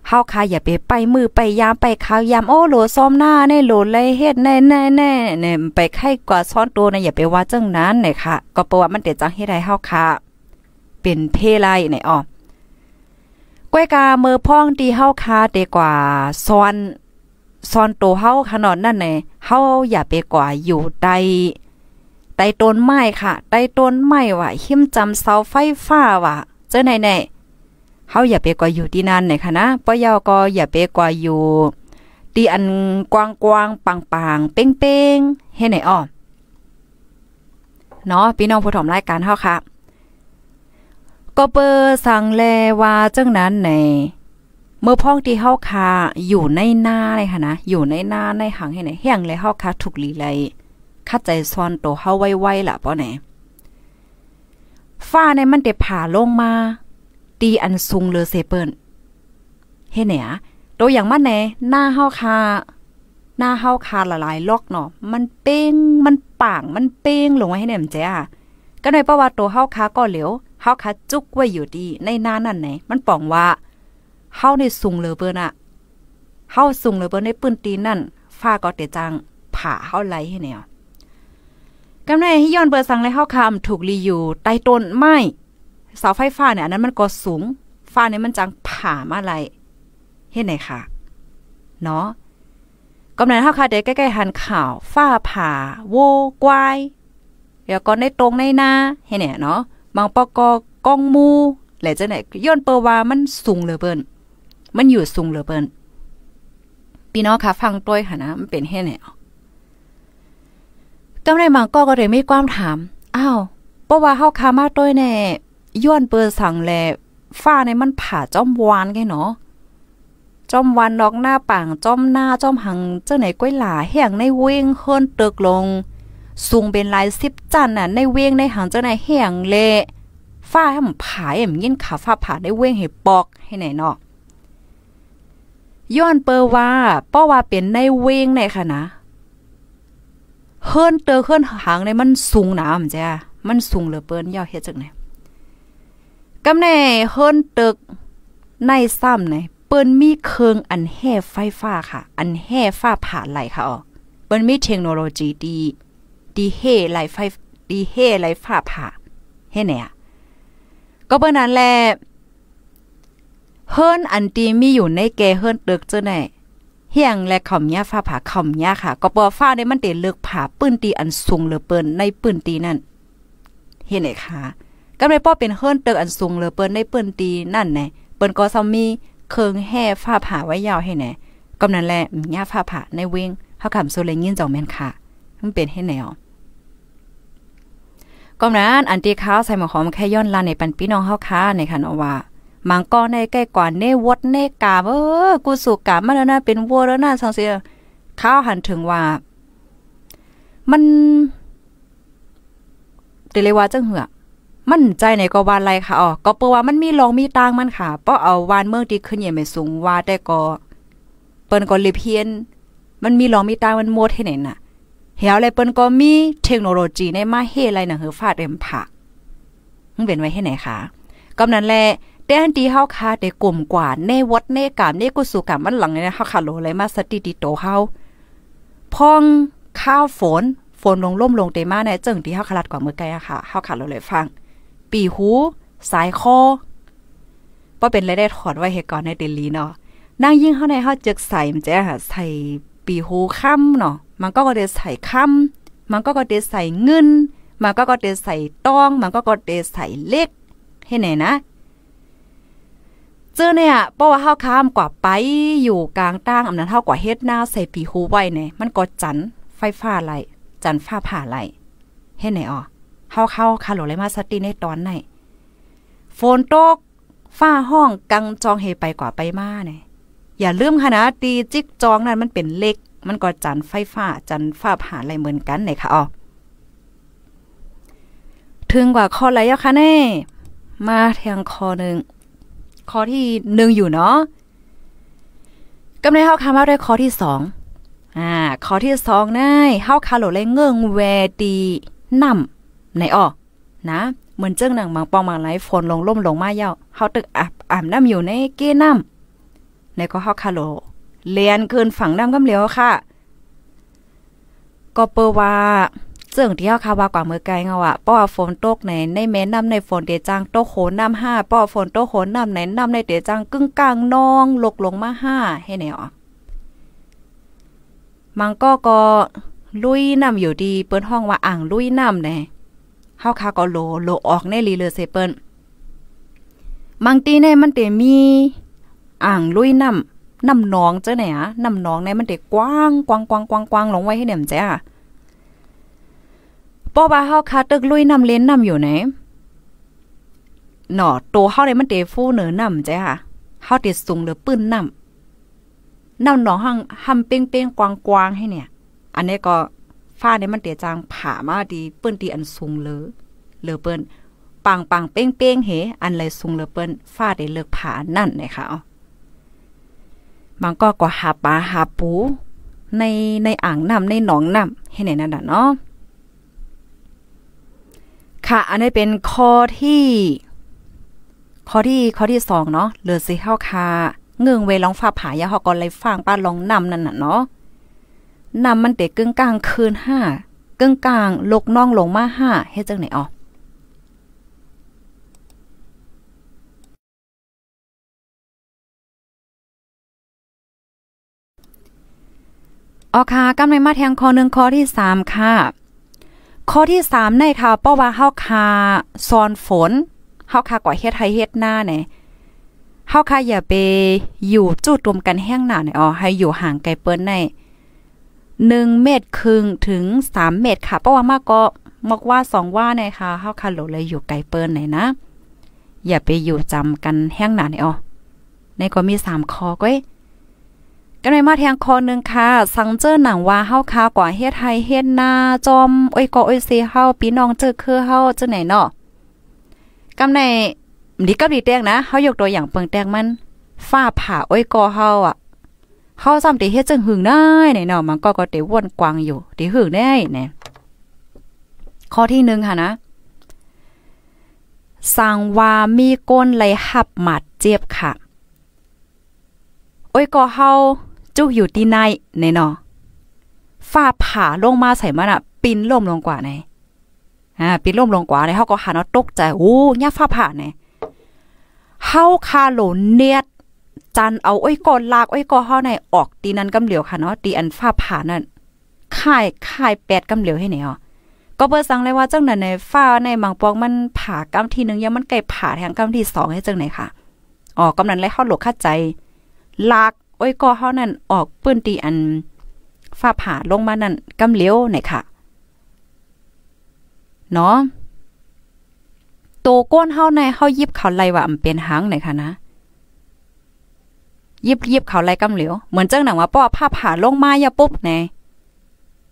เฮาคาอย่าไปไปมือไปยามไปข้าวยามโอ้โหลซ้อมหน้าในโหลไหลเฮ็ดแน่ๆๆเนี่ยไปไข่กว่าซ้อนโตนะอย่าไปว่าจังนั้นในค่ะ ก็เพราะว่ามันเตจังเฮ็ดให้เฮาคาเป็นเพไลในอ่อก้วยกาเมือพ่องตีเฮาคาเตกว่าซ้อนซ่อนตัวเฮาขนาดนั่นแหลเฮาอย่าไปกว่าอยู่ใต้ใต้ต้นไม้ค่ะ ใต้ต้นไม้ว่าหิมจำเสาไฟฟ้าว่าเจ้าไหนแน่เฮาอย่าไปกว่าอยู่ที่นั่นแหนค่ะนะป้อยาก็อย่าไปกว่าอยู่ทีอันกว้างๆปังๆ เป้งๆเฮ็ดไหนอ้อเนาะพี่น้องผู้ถมรายการเฮาค่ะก็เปอสั่งแลว่าจังนั้นไหนเมื่อพ้องที่เฮาคาอยู่ในหน้าเลยค่ะนะ อยู่ในหน้าในหางให้ไหนแห้งเลยเฮาคาถูกลีเลยคัดใจซ้อนโตเฮาไว้ๆล่ะป้อไหนฟ้าในมันเดผ่าลงมา ตีอันซุงเลอเซเปิลเฮ้เนี่ยโตอย่างมันหนหน้าเฮาคา หน้าเฮาคาละลายลอกเนาะมันเป้งมันป่าง มันเป้งลงไว้ให้เนี่ยมแจ้าก็ในประว่ตโตัวเฮาคาก็เหลวเฮาคาจุกไว้อยู่ดี ในหน้านั่นไหนมันป่องว่าเฮาในสูงเลอเบิ์นอะเฮาสูงเลอเบิ้นในปืนตีนั่นฟ้าก็เตจังผ่าเฮาไหลให้แนวกำไรให้ย้อนเบอร์สั่งเลยเฮาคำถูกรีอยู่ใต้ต้นไม้เสาไฟฟ้าเนี่ยอันนั้นมันก็สูงฟ้าเนี่ยมันจังผ่ามาไหลเฮ็ดไหนค่ะ เนาะกำไรเฮาค่ะเด็กใกล้ๆหันข่าว ฟ้าผ่าโวกวายเดี๋ยวก็ในตรงในนาเฮ็ดไหนเนาะมองปอกกองมูแหละจังไหนย้อนเปอว่ามันสูงเหลือเบิ่นมันอยู่สูงเหลือเปินพี่น้องคะฟังต้วยค่ะนะ มันเป็นแห่ไหนอ๋อตั้งในมังก็ก็เลยไม่กว้ามถาม อ้าวเพราะว่าเฮาคามาต้วยแน่ย้อนเปิดสั่งแลฟ้าในมันผ่าจ้อมวานไงเนาะจอมวันนอกหน้าป่างจอมหน้าจอมหังเจ้าไหนก้อยหลาแห่งในเวงเฮินเตึกลง สูงเป็นลายสิบจันน่ะในเวงในหังเจ้าไหนแห่งเละฟ้าให้มันผายเอ็มยินขาฟ้าผ่าในเวงให้ปอกให้ไหนเนาะย้อนเปอว่าป้อว่า เป็นในเวงในค่ะนะเฮินเตอเฮินหางในมันสูงหนามจ้ะมันสูงเหลือเปิ้นย่อเฮ็ดจังไหนกำแน่เฮินตึกในซ้ำไหนเปิ้นมีเครื่องอันแห่ไฟฟ้าค่ะ อันแห่ฟ้าผ่าไหลค่ะอ๋อเปิ้นมีเทคโนโลยีดีดีเห่ไหลไฟดีเห่ไหลฟ้าผ่าเฮ็ดไหนอ่ะก็เปิ้นนั้นแหละเฮิรนอันตีมีอยู่ใน เกเฮิรนเลิกเจ้าไหนเฮียงและข่อมยาฟ้าผ่าข่อมยาค่ะ ก็ปอฟ้าได้ มันเตเลือกผ่าปืนตีอันสูงเหลือเปินในปืนตีนั่นเห็นไหมคะก็ไม่ป้อเป็นเฮิรนเติกอันสูงเหลือเปินในปืนตีนั่นไงเปินก็ซอมมีเคิงแห่ฟ้าผ่าไว้ยาวให้ไหนก็นั่นแหละยาฟ้าผ่าในเวงเขาขำโซเลยินจองแมนค่ะมันเป็นให้แนวก็นั้นอันตีข้าวใส่หมอหอมแค่ย้อนลาในปันพี่น้องเฮาค่ะในคันอว่ามังก็ในใกล้กว่าเน่วดเน่กาเออกูสูกกามาแล้วนะ เป็นวัวแล้วนะสังเสียข้าวหันถึงว่า มันเดเลยว่าจังเหือมันใจในก็วานไรค่ะอ๋อก็เปว่ามันมีลองมีตางมันค่ะป้อเอาวานเมืองดีขึ้นอย่าไม่สูงว่าแต่ก็ เปิ้นก็ลิเพียน มันมีลองมีตางมันโมดให้ไหนน่ะเหี่ยวอะไรเปิ้นก็มีเทคโนโลยีในมาเฮอะไรน่ะเฮือฟาดเอ็มผักมึงเป็นไว้ให้ไหนคะก็นั้นแหละแต่อันที่เฮาค่ะได้กลมกว่า ในวัดในกามในกุศลกามมันหลังเนี่ยเฮาค่ะโลเลยมาสติติโตเฮาพองข้าวฝน ฝนลงล่มลงเตมาในเจิงที่เฮาคลัดกว่าเมื่อไกลอะค่ะเฮาคาดโลเลยฟัง ปีหู สายคอบ่เป็นไรได้ถอดไว้เหตุก่อนในเดลี เนาะนั่งยิ่งเฮาในเฮาจึกใส่มันจะใส่ปีหูค่ำเนาะ มันก็ก็เดใส่ค่ำมันก็ก็เดใส่เงิน มันก็ก็เดใส่ตอง มันก็ก็เดใส่เล็กให้ไหนนะเจอเนี่ยเพราะว่าเฮาข้ามกว่าไปอยู่กลางตั้งอำนาจเฮากว่าเฮ็ดหน้าใส่ปีหูไว้เนี่ยมันก็ จันไฟ ฟ้าไหลจันฟ้าผ่า ไหลเฮ็ดไหนอ๋อเฮาเข้าคาโลเลมาสติในตอนไหนฝนตกฟ้าห้อง กังจองเฮไปกว่าไปมาเนี่ยอย่า ลืมค่ะนะตีจิก จองนั้นมันเป็นเล็ก มันก็จันไฟฟ้า จันฟ้าผ่าไหลเหมือนกันไหนค่ะอ๋อถึงกว่าข้อไรยะคะแน่มาแทงคอหนึ่งข้อที่หนึ่งอยู่เนาะกำเนิดเฮาคามาได้ข้อที่สองอ่าข้อที่สองนะยเฮาคาโหลเลยเงื่องเวดีนำ ในอ้อนะ เหมือนเจ้าหนังมังปองมังไรลฝนลงล่มลงมาเย้าเฮาตึกอับอ่ำน้ำอยู่ในเก้น้ำ ในก็เฮาคาโหลเลียนเกินฝั่งน้ำกำเหลียวค่ะ ก็เปว่าเึ่งที่เฮาคาว่ากว่าเมื่อไกลเงาอ่ะป้อฝนตกในในแม่น้ำในฝนเดจังตกโขนน้ำห้าป้อฝนตกโขนน้ำในน้ำในเดจังกึ่งกลางนองลกลงมาห้าให้แนวอมังก็ก็ลุยน้ำอยู่ดี เปิ้นห้องว่าอ่างลุยน้ำแน่เฮาคาก็โลโลออกในลีเลอเซเปิ้นมังตีในมันเตมีอ่างลุยน้ำน้ำหนองเจ้าไหนอะน้ำหนองในมันเดกว้างกว้างกว้างกว้างกว้างลงไว้ให้เนี่ยมแจ้ป้อบาเฮาคาตึกลุยนำเลนนำอยู่ไหนหนอโตเฮาได้มันเตฟูเหนือนำจ้ค่ะเฮาติดสูงเหลือปื้นนำนำหนองหังหำเป้งๆกว้างๆให้เนี่ย อันนี้ก็ฟ้าในมันเตจางผ่ามาดีเปื้นตีอันสูงเลยเลอเปิ้นปังปังเป้งเป้งเหอันไรสูงเลอเปิ้นฟาดได้เลิกผานั่นนะคะบางก็ก็หาปลาหาปู ในในอ่างน้ำในหนองน้ำให้ไหนนั่นน่ะเนาะค่ะ อันนี้เป็นข้อที่ข้อที่ข้อที่สองเนาะเลือสิเข้าคาเงืองเวลองฟ้าผายาหอกอนไรฟางป้าลองนำนั่นน่ะเนาะนำมัน เตะกึ่งกลาง คืนห้ากึ่งกลาง ลกน่องลงมาห้าเฮ้เจังไหนอ๋อออค่ะกำไรมาแทงคอหนึ่งคอที่สามค่ะข้อที่สามในค่ะ เพราะว่าเฮาคาซอนฝน เฮาคาก่อเฮ็ดให้เฮ็ดหน้าเนี่ย เฮาคาอย่าไปอยู่จู่ตุมกันแห้งหนาเนี่ยอ๋อให้อยู่ห่างไกลเปิ้นในหนึ่งเมตรครึ่งถึงสามเมตรค่ะเพราะว่ามากก็มอกว่าสองว่าในค่ะเฮาคาหลเลยอยู่ไกลเปิ้นไหนนะ อย่าไปอยู่จำกันแห้งหนาเนี่ยอ๋อในก็มีสามคอก้อยกันไปมาแทงคอนึงค่ะ สังเจอหนังว่าเฮาคากว่าเฮ็ดไทยเฮ็ดหน้าจอมโอ้ยก็โอ้ยเซเฮาพี่น้องเจอคือเฮาจังไหนเนาะกำในดีกับดีแตงนะเฮายกตัวอย่างเปิงแตงมัน ฟ้าผ่าโอ้ยกอเฮาอ่ะเฮาซ้ำติเฮ็ดจังหึงได้ไหนเนาะมันก็ก็ติวนกวางอยู่ติหึงได้แน่ข้อที่1ค่ะนะสังว่ามีก้นไหลหับหมัดเจ็บค่ะโอ้ยก็เฮาจุอยู่ที่ในในนอฟ้าผ่าลงมาใส่มันอ่ะ ปินล่มลงกว่าไหนอ่าปินล่มลงกว่าไหนเขาก็หาเนาตกใจ โอ้เนี่ยฟ้าผ่าไหนเฮาคาโหลเนียดจันเอาอ้อยกอนลากอ้อยก่อเฮาในออกตีนั้นกำเหลียวค่ะเนาะตีอันฟ้าผ่านั่นค่ายค่ายแปดกำเหลียว ให้ไหนอ๋อก็เบอร์สั่งเลยว่าจังนั้นในฟ้าในบางปองมันผ่ากำที่หนึ่งยังมันไก่ผ่าแทงกำที่สองให้จังไหนค่ะอ๋อกำนั้นเลยเข้าหลกคาใจ ลากโอ้ยก็เฮานั่นออกปื้นตีอันฟ้าผ่าลงมานั่นกำเหลียวไหนค่ะ เนาะโตก้นเฮาในเฮายิบเขาไลว่าอำเป็นหางไหนค่ะนะยิบยิบเขาไลกำเหลียวเหมือนจังหนังว่า ป้อผ้าผ่าลงมาอย่าปุ๊บไหน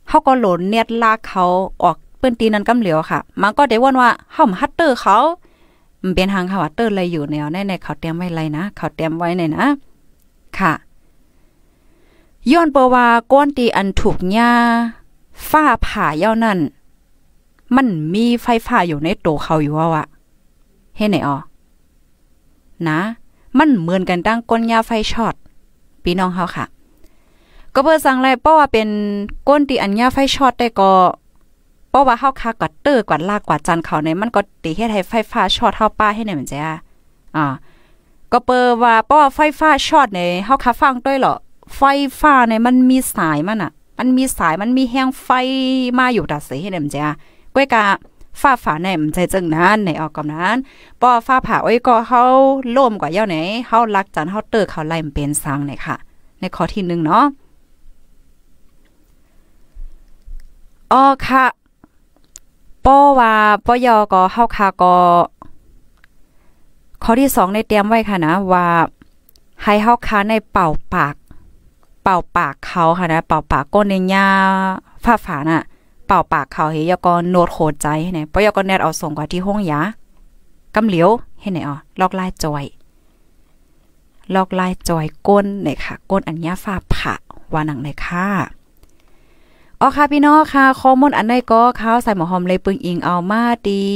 เขาก็หล่นเนียดลากเขาออกเปื้นตีนั้นกำเหลียวค่ะ มันก็ได้ว่นว่าหฮาฮัตเตอร์เขามันเป็นทางเขาวัตเตอร์เลยอยู่แนวในในเขาเตรียมไว้ไรนะเขาเตรียมไว้ในนะค่ะย้อนเปว่าก้อนตีอันถูกหญ้าฝ้าผ่าเย้านั่น มันมีไฟฟ้าอยู่ในโตเขาอยู่ว่าวะเฮ้ไหนอ๋อนะ มันเหมือนกันตั้งก้นยาไฟช็อต พี่น้องเฮาค่ะ ก็เปิงสั่งลยเพราะว่าเป็นก้นตีอันยาไฟช็อตได้ก็เพราะว่าเฮาคากว่าเตอร์กว่าลากกว่าจันเขาในมันก็ตีเฮ็ดให้ไฟฟ้าช็อตเฮาป้าให้ไหนมันจ้ะอ่า ก็เปิว่าเพราะว่าไฟฟ้าช็อตในเฮาคาฟังด้วยเหรอไฟฟ้าเนี่ยมันมีสายมันอ่ะ มันมีสาย มันมีแห้งไฟมาอยู่ดัดเสียให้เนี่ยมังจะก้วยกะฟ้าฝาในมันใจจังนั้นในออกกำนั้นป้อฟ้าผ่าอ้ยก็เฮาล่มกว่าเย้าไหนเฮารักจันเฮาเตอร์เขาไล่มเป็นสังเนยค่ะ ในข้อที่หนึ่งเนาะ อ๋อค่ะ ป้อว่าป้อยอก็เฮาค่ะก็ ข้อที่สองในเตรียมไว้ค่ะนะว่าให้เฮาค้าในเป่าปากเป่าปากเขาค่ะนะ เป่าปากก้นในยาฝ้าฝาน่ะเป่าปากเขาเฮียก็โนดโหดใจให้ไหนะยก็แนดเอาส่งกว่าที่ห้องยากำเหลียวให้ไหนอ๋อลอกลายจอย ลอกลายจอยก้นไหนค่ะ ก้นอันยาฝ้าผะวานังไหนค่ะอ๋อค่ะ พี่น้องค่ะข้อมูลอันใดก็เขาใส่หมอหอมเลยปึงอิงเอามาดี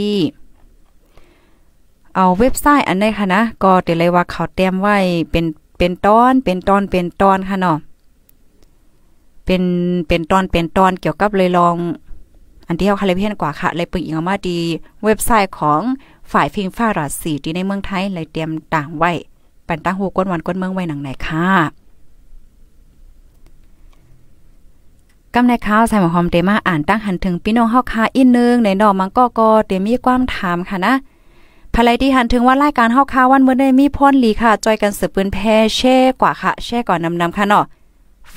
เอาเว็บไซต์อันใดค่ะนะก็เดี๋ยวเลยว่าเขาเตรียมไว้เป็นเป็นตอน เป็นตอนเป็นตอนค่ะเนาะเป็น เป็นตอนเป็นตอนเกี่ยวกับเลยลอง อันที่เขาคาเลเพีนกว่าค่ะ เลยปึงอีกมาดีเว็บไซต์ของฝ่ายฟิงฟ้าราศีที่ในเมืองไทยเลยเตรียมต่างไว้ ปันตั้งหูก้นวันก้นเมืองไว้หนังไหนค่ะกำในข่าว ใส่หมอหอม เตมาอ่านตั้ง หันถึงพี่น้องเฮาค่ะอีกนึงในนอมังก็ก็เตมีความถามค่ะนะภายที่หันถึงว่ารายการเฮาค่ะวันเมื่อได้มีพรนลีค่ะจอยกันสืบปืนแพ่แช่กว่าค่ะแช่ก่อนนำนำค่ะเนาะ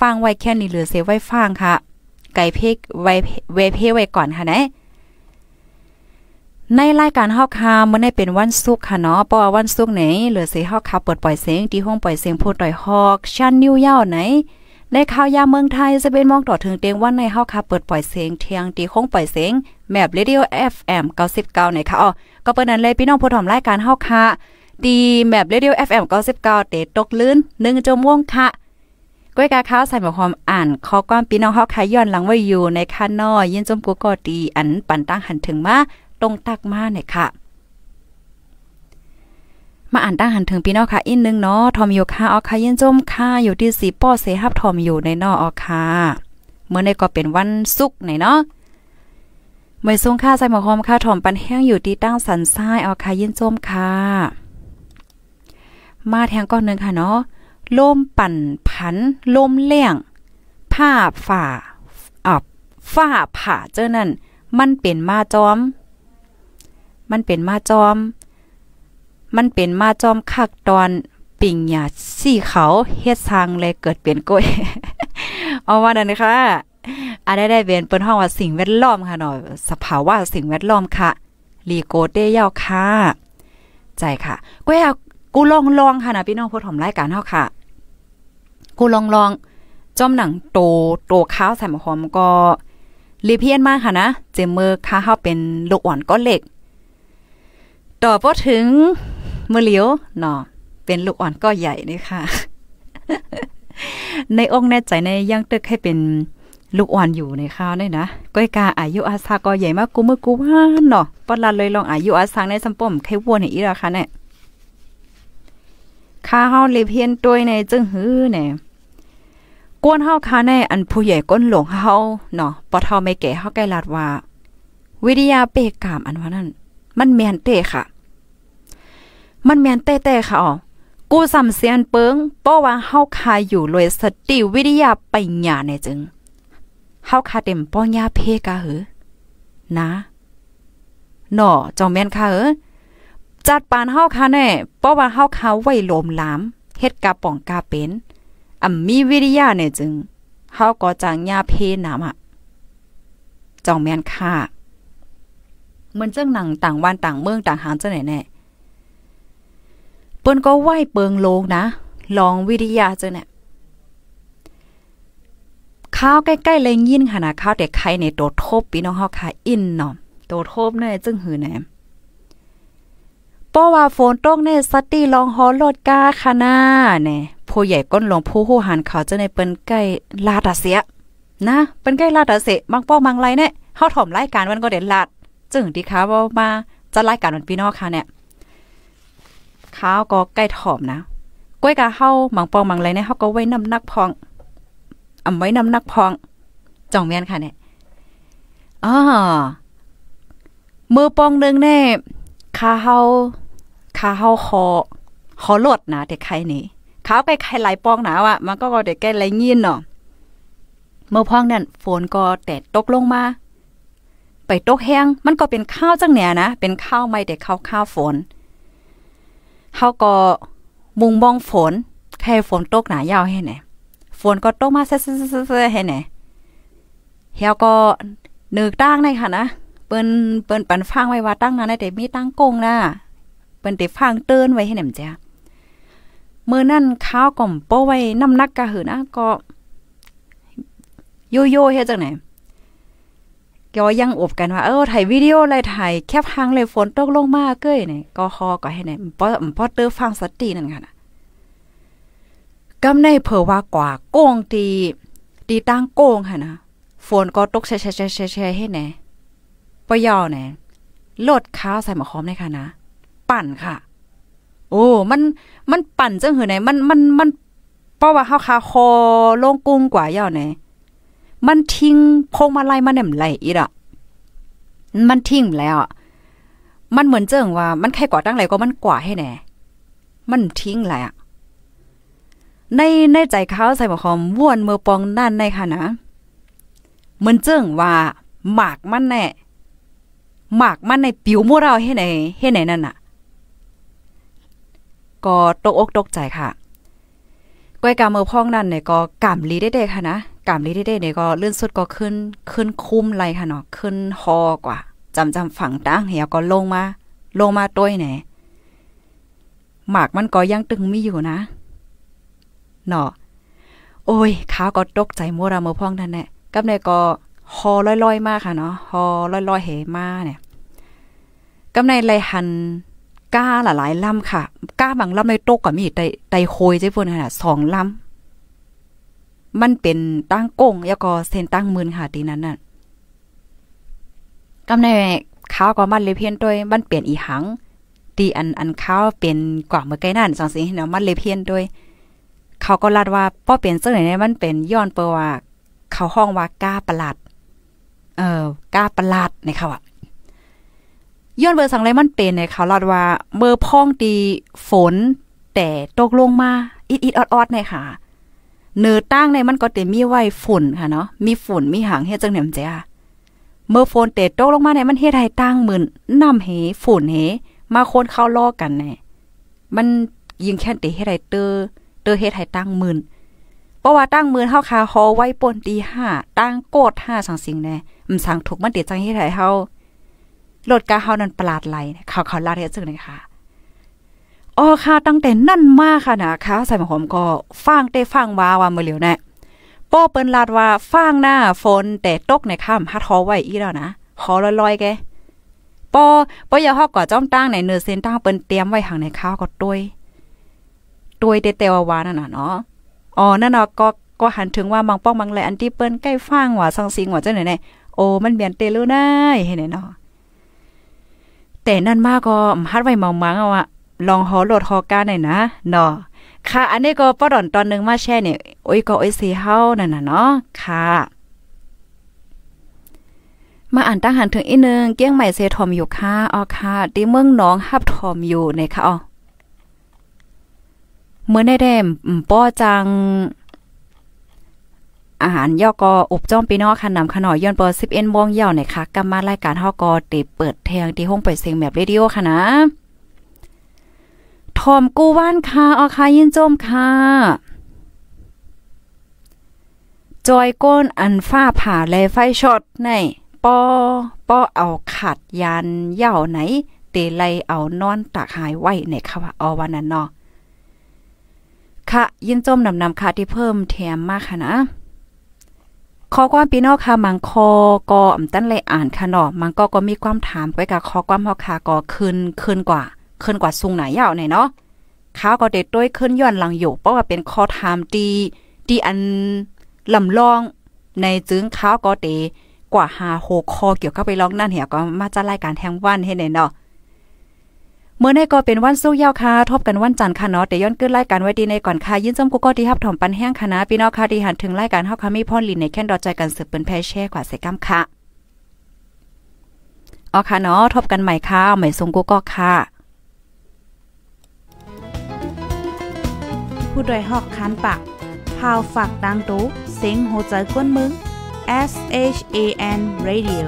ฟังไว้แค่นี้เหลือเสีไว้ฟังค่ะ ไก่เพกไว้เวเพไว้ก่อนค่ะนะในรายการฮอกคามันได้เป็นวันศุกร์ค่ะเนาะเพราะว่าวันศุกร์ไหนเหลือเสียฮอกคาเปิดปล่อยเสียง ที่ห้องปล่อยเสียงพูดต่อยฮอก ชั้นนิ้วยาวไหน ในข่าวยาเมืองไทยจะเป็นมองต่อถึงเตียงวันในเฮาคาเปิดปล่อยเสียง เทียงตีห้องปล่อยเสียงแมบเรดิโอฟอเเก้99หนคะอ๋อก็เปิ้นนั้นเลยพี่น้องผู้ถมรายการเฮาคาะดีแมบเรดิโอ FM 99เตตกลื่น1จมวงค่ะก้วยกาข้าวใส่หมวกหอมอ่านข้อความปีน้องเฮาขายย้อนหลังไว้อยู่ในคัาน้อยยินจมกูก็ดีอันปันตั้งหันถึงมาตรงตักมาหน่อยค่ะ มาอ่านตั้งหันถึงพี่น้องค่ะอีกนึงเนาะทอมอยู่ค่ะออค่ะยินจมค่ะอยู่ที่สีป้อเสฮับทอมอยู่ในนอออค่ะเมื่อในก็เป็นวันศุกร์ไหนเนาะเมื่อทรงค่าใส่หมวกหอมค่ะถอมปันแห้งอยู่ที่ตั้งสันทรายออค่ะยินจมค่ะมาแทงก้อนนึงค่ะเนาะลมปั่นผัน ลมเลี้งผ้าฝ่าอับฝ้าผ่าเจ้านั่นมันเป็นมาจอม มันเป็นมาจอม มันเป็นมาจอมคักตอนปิ่งหยาสี่เขาเฮ็ดทางเลยเกิดเปลี่ยนก้อยเอาว่านั่นคะคะอาได้ได้เวนเปิ้นห้องว่าสิ่งแวดล้อมค่ะเนาะสภาวะสิ่งแวดล้อมค่ะลีโกเตเยาค่ะ ใจค่ะ ก้อยกกูลองลองค่ะนะพี่น้องผู้ถมรายการเฮาค่ะกูลองลองจอมหนังโตโตข้าวใส่หมหอมก็รีเพียนมากค่ะนะเจมเมอร์ข้าเฮาเป็นลูกอ่อนก็เหล็ก ต่อพอถึงมือเลียวเนาะเป็นลูกอ่อนก็ใหญ่นี่ค่ะ ในองค์แน่ใจในย่างตึกให้เป็นลูกอ่อนอยู่ในข้าวได้นะ ก้อยกา อายุอาสาก็ใหญ่มากกูเมื่อกูว่าเนาะปอดลาเลยลองอายุอาสาในสัมปมแควัวในอีราคะเนี่ยข้าเฮาเลยเพียนตัวในจึงหื้อเนี่ยกวนเฮาคาแน่อันผู้ใหญ่ก้นหลงเฮาเนาะปอท่าไม่แก่เฮาใกล้ลาดว่า วิทยาเปกามอันว่านั่นมันแมนเต้ค่ะ มันแมนเต้เต้ค่ะอ๋อกูสำเสียนเปิงป้อว่าเฮาคาอยู่เลยสติวิทยาไปหญญาในจึงเฮาคาเต็มป้อยาเพกะเหอนะหน่อจองแม่นค่ะเออจัดปานเฮาคาแน่ป้อว่าเฮาคาไว้ลมลามเฮ็ดกาป่องกาเป็นอ่ำมีวิริยะเนี่ยจึงเฮาก็จังยาเพนำอ่ะ จ่องแม่นค่ะเหมือนเจ้าหนังต่างวันต่างเมืองต่างหางจ้าไหนแน่เปิ้นก็ไหวเปิง โลกนะ ลองวิริยะเจ้าเนี่ยข้าวใกล้ๆเลยยินค่ะนะข้าวแต่ไข่ในโตทบพี่น้องเฮาค่ะอินเนาะโตทบเนี่ยจึงหือแนนเพราะว่าฝนตกเนี่ยสตีลองฮอลดกาค่ะนะเนี่ยผู้ใหญ่ก้นหลวงผู้หู้หันเขาจะในเปิ้นใกล้ลาดาเสียนะเปิ้นใกล้ลาดาเสียบางป้อมังไรเนี่ยเฮาถ่อมรายการวันก็เด็ดลาดจึงดีค่ะว่ามาจะรายการวันพี่นองค่ะเนี่ยข้าวก็ใกล้ถ่อมนะ ก้อยกะเฮามังปองมังไรเนี่ยเฮาก็ไว้น้ำนักพอง อำไว้น้ำนักพอง จ่องเมียนค่ะเนี่ยอ๋อมือปองนึงแน่คาเฮาคาเฮาคอคอลดนะเด็กใครนี่เขาไปใครไหลปองหนาวอ่ะ มันก็ก็เด็กแก้ไหลยินเนาะ เมื่อพ่องนั่นฝนก็แตดตกลงมาไปตกแห้งมันก็เป็นข้าวจังเนี่ยนะ เป็นข้าวไม่เด็กข้าวข้าวฝนเขาก็มุงมองฝน แค่ฝนตกหนายาวให้ไหนฝนก็ตกมาเซ่ๆๆให้ไหนเฮียก็เนึกตั้งในค่ะนะ เปิ้นเปิ้นปันฟังไว้ว่าตั้งนั้นได้มีตั้งกงนะเปิ้นต้ฟังเตือนไว้ให้แหน่มจ้ะเมื่อนั่นข้าวก่อมโป้ไว้น้ำนักกะหือนะก็โยโย่เฮ็ดจังไหนก็ยังอบกันว่าเออถ่ายวิดีโออะไรถ่ายแคบทังเลยฝนตกลงมาเก้ยเนี่ยก็ฮอก็ให้เนี่ยป้อป้อเตอฟังสตินั่นค่ะกำในเผอว่ากว่าโกงตีตีตั้งโกงค่ะนะฝนก็ตกแช่แช่แช่แช่ให้เนี่ยปยอเนี่ยลดข้าวใส่หมอคอมเลยค่ะนะ ปั่นค่ะโอ้มันมันปั่นจังหือไหนมันมันมันเพราะว่าเฮาคาคอลงกุ้งกว่าย่อไหนมันทิ้งพงมาลัยมาแหนมไหลอีละมันทิ้งแล้ว มันเหมือนเจิงว่ามันแค่กว่าตั้งไหลก็มันกว่าให้แน่มันทิ้งแหละในในใจเขาใส่หมคอมว่วนเมือปองนั่นในค่ะนะเหมือนเจิงว่าหมากมันแน่หมากมันในปิวมัวเราให้ไหนให้ไหนนั่นน่ะก็ตกอกตกใจค่ะก้อยกาเมือพ้องนั่นเนี่ยก็กำลีได้ๆค่ะนะกำลีได้เเนี่ยก็เลื่อนสุดก็ขึ้นขึ้นคุ้มไรค่ะเนาะ ขึ้น ฮอกว่าจำจำฝั่งตั้งเหี่ยก็ลงมาลงมาต้วยไหนหมากมันก็ยังตึงมีอยู่นะ เนาะโอ้ยขาก็ตกใจมัวราเมือพ้องนั่นแหละกับเนี่ยก็ฮอลอยๆมากค่ะเนาะฮอลอยๆเหมาเนี่ยกับในไรหันก้าหลายล่ำค่ะ ก้าบางล่ำในโต๊ะก็มีไตไตโคยเจ้พวกน่ะนสองล่ำมันเป็นตั้งกงแล้วก็เส้นตั้งมืนค่ะตีนั้นน่ะกำในข้าวก็มันเลยเพี้ยนด้วยมันเปลี่ยนอีหังตีอันอันข้าวเป็นกว่าเมื่อไกลนั่นสังสิเนาะมันเลยเพี้ยนด้วย เขาก็ลาดว่าป้อเป็นเสื้อไหนมันเป็นย้อนเปว่า เขาห้องว่าก้าประหลาดเออ ก้าประหลาดในเขาอะย้อนเบอร์สังไรมันเป็นในเ่าลอดว่าเบอร์พ่องตีฝนแต่ตกลงมาอิดอิดออดอดในค่ะเนื้อตั้งในมันก็เต็มีไว้ฝนค่ะเนาะมีฝนมีหางเฮ็ดจังเหนี่ยมเจ้าเมื่อฝนเตะตกลงมาใน มันเฮ็ดให้ตั้งหมื่นนำเหฝนเห มาคนเข้าลอกันแน่มันยิงแค่เตะเฮให้เตอเตอเฮ็ดให้ตั้งหมื่นเพราะว่าตั้งหมื่นเฮาคาฮอไว้ปนตีห้าตั้งโกดห้าสังสิงแน่มันสังถูกมันเตะจังเฮ็ดให้เฮารลดกาเฮานั่นประหลาดไหลเขาเขาลาดเฮ็ดจังได๋ค่ะ อ๋อค่ะตั้งแต่นั่นมาค่ะนะคะใส่หอมก็ฟังได้ฟังว่าว่ามื้อเหลียวแน่ป้อเปิ้นลาดว่าฟังหน้าฝนแต่ตกในค่ำฮัดฮอไว้อีแล้วนะหอลอยๆแก ปอปอยาฮอกก่อจ้อมตั้งในเนื้อเส้นตั้งเปิ้นเตรียมไว้หางในข้าวก็ตวยตวยเตเตวาวานั่นน่ะเนาะ อ๋อนั่นเนาะก็ก็หันถึงว่าบางป้องบางแลอันที่เปิ้นใกล้ฟางว่าสังสิงว่าจังไหนยโอ้มันเบียนเตลูได้เห็นเนาะแต่นั่นมากก็ฮัดไว้มองมังเอาอะลองหอโหลดหอกาหน่อยนะเนาะ ค่ะ อันนี้ก็ป้อดอน ตอนนึงมาแช่เนี่ยโอ้ยก็โอ้ยสีเฮานั่นน่ะเนาะค่ะ มาอ่านตั้งหันถึงอีนึงเกี้ยงใหม่เซทอม อยู่ค่ะอ๋อค่ะดีเมืองน้องฮับทอมอยู่ในค่ะอ๋อเมื่อในแดมป้อจังอาหารย่อกออบจ้อมปีนอค่ะนำขนอย้อนปอสิบเอ็นมงเย่าเนี่ยค่ะกำมา ราย การฮอกอติเปิดแทงที่ห้องเปิดเสียงแบบเรดิโอค่ะนะทอมกูว่านค่ะออค่ะยินจมค่ะ จอยก้นอันฟ้าผ่า แล ไฟช็อตใน ปอ ปอ เอาขาดยานเย่าไหนเตไลเอานอนตักหายไว้ในค่ะออวันนั้นเนาะค่ะยินจมนำนำค่ะที่เพิ่มแถมมากค่ะนะข้อความพี่น้องค่ะมังคอก็อำตั้นเลยอ่านค่ะเนาะมังก็ก็มีความถามไว้กับข้อความเฮาค่ะก็ขึ้นขึ้นกว่าขึ้นกว่าสูงหนายาวหนเนาะข้าวก็เด็ดด้วยขึ้นย้อนหลังอยู่เพราะว่าเป็นข้อถามดีดีอันลำลองในจึงข้าวก็เตกว่าหาโหคอเกี่ยวกับไปลองนั่นเหี่ยก็มาจะรายการแทงวันให้นเนาะเมื่อในก็เป็นวันสู้ยาวค่ะทบกันวันจันทร์ค่ะเนาะแต่ย้อนขึ้นรายการไว้ดีในก่อนค่ะยินจมกูก็ที่ฮับถอมปันแห้งค่ะนะพี่น้องค่ะที่หันถึงรายการเฮาค่ะมีพ่นลินในแค่นดอใจกันสืบเป็นแพ่แช่กว่าเสกัมค่ะเอาค่ะเนาะทบกันใหม่ค่ะใหม่ทรงกูก็ค่ะผู้ดยหอกคันปากพาวฝากดังตู้เซ็งโหใจกวนมึง S H A N Radio